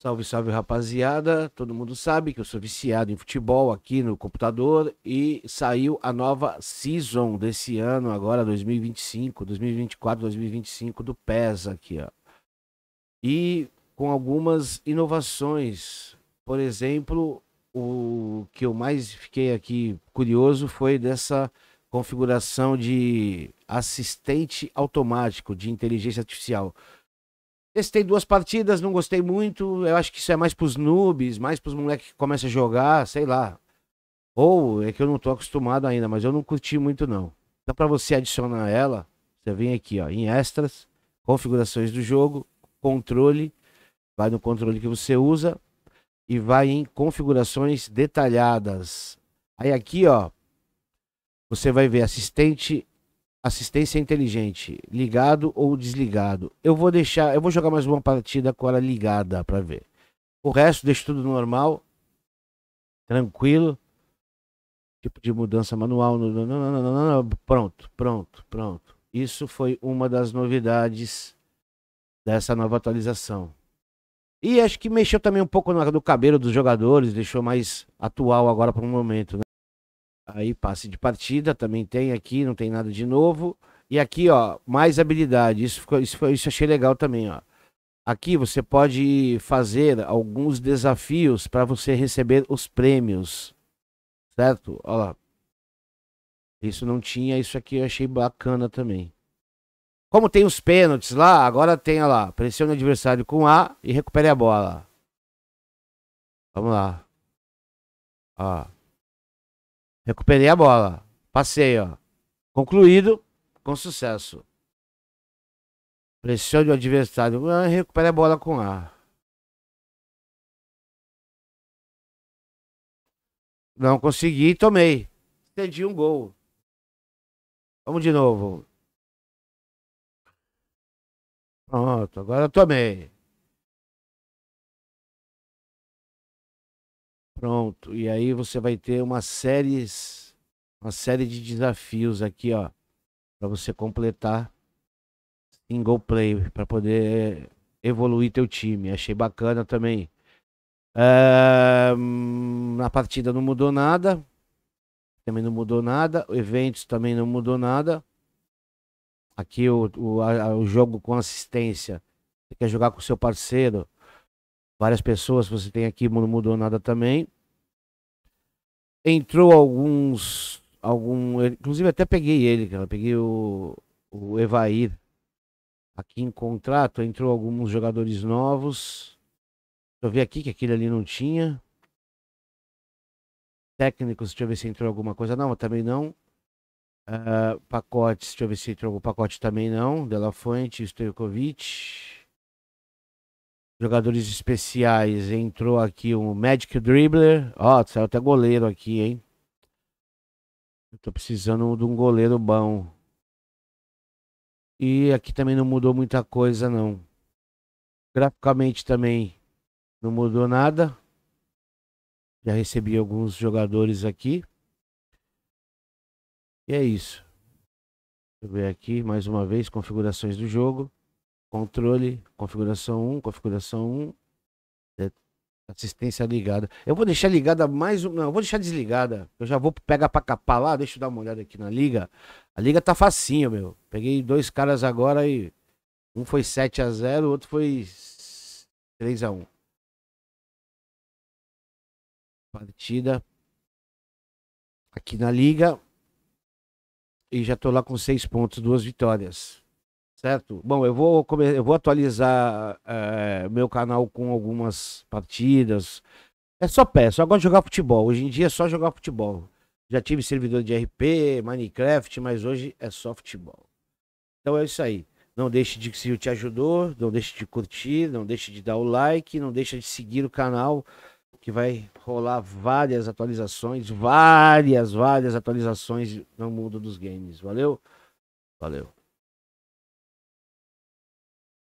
Salve, salve rapaziada. Todo mundo sabe que eu sou viciado em futebol aqui no computador e saiu a nova season desse ano, agora 2025, 2024, 2025 do PES aqui, ó. E com algumas inovações. Por exemplo, o que eu mais fiquei aqui curioso foi dessa configuração de assistente automático de inteligência artificial. Testei duas partidas, não gostei muito. Eu acho que isso é mais pros noobs, mais pros moleques que começam a jogar, sei lá. Ou é que eu não tô acostumado ainda, mas eu não curti muito não. Então para você adicionar ela, você vem aqui, ó, em extras, configurações do jogo, controle, vai no controle que você usa e vai em configurações detalhadas. Aí aqui, ó, você vai ver assistente assistência inteligente, ligado ou desligado. Eu vou deixar, eu vou jogar mais uma partida com ela ligada para ver. O resto deixa tudo normal, tranquilo. Tipo de mudança manual, não, não, não, não, não, pronto, pronto, pronto. Isso foi uma das novidades dessa nova atualização. E acho que mexeu também um pouco no cabelo dos jogadores, deixou mais atual agora para o um momento, né? Aí passe de partida também tem aqui, não tem nada de novo. E aqui, ó, mais habilidade. Isso, ficou, isso, foi, isso achei legal também, ó. Aqui você pode fazer alguns desafios para você receber os prêmios, certo? Olha lá. Isso não tinha, isso aqui eu achei bacana também. Como tem os pênaltis lá, agora tem, olha lá. Pressione o adversário com A e recupere a bola. Vamos lá. Ó. Recuperei a bola. Passei, ó. Concluído com sucesso. Pressione o adversário. Ah, Recupera a bola com A. Não consegui, tomei. Estendi um gol. Vamos de novo. Pronto, agora tomei. Pronto. E aí você vai ter uma série, uma série de desafios aqui, ó, para você completar single play para poder evoluir teu time. Achei bacana também. É, na partida não mudou nada. Também não mudou nada. Eventos também não mudou nada. Aqui o, o, a, o jogo com assistência. Você quer jogar com seu parceiro Várias pessoas você tem aqui, não mudou nada também. Entrou alguns. algum Inclusive até peguei ele, cara. Peguei o, o Evair aqui em contrato. Entrou alguns jogadores novos. Deixa eu ver aqui que aquele ali não tinha. Técnicos, deixa eu ver se entrou alguma coisa. Não, também não. Uh, pacotes, deixa eu ver se entrou algum pacote também não. Dela fonte Stojkovic. Jogadores especiais. Entrou aqui o um Magic Dribbler. Ó, oh, saiu até goleiro aqui, hein? Eu tô precisando de um goleiro bom. E aqui também não mudou muita coisa, não. Graficamente também não mudou nada. Já recebi alguns jogadores aqui. E é isso. Deixa eu ver aqui mais uma vez configurações do jogo. Controle, configuração 1, configuração 1. É, assistência ligada. Eu vou deixar ligada mais um, Não, vou deixar desligada. Eu já vou pegar pra capar lá. Deixa eu dar uma olhada aqui na liga. A liga tá facinho, meu. Peguei dois caras agora e. Um foi 7 a 0 o outro foi 3 a 1 Partida. Aqui na liga. E já tô lá com seis pontos, duas vitórias. Certo? Bom, eu vou, eu vou atualizar é, meu canal com algumas partidas. É só pé, só gosto de jogar futebol. Hoje em dia é só jogar futebol. Já tive servidor de RP, Minecraft, mas hoje é só futebol. Então é isso aí. Não deixe de se te ajudou, não deixe de curtir, não deixe de dar o like, não deixe de seguir o canal que vai rolar várias atualizações, várias, várias atualizações no mundo dos games. Valeu? Valeu.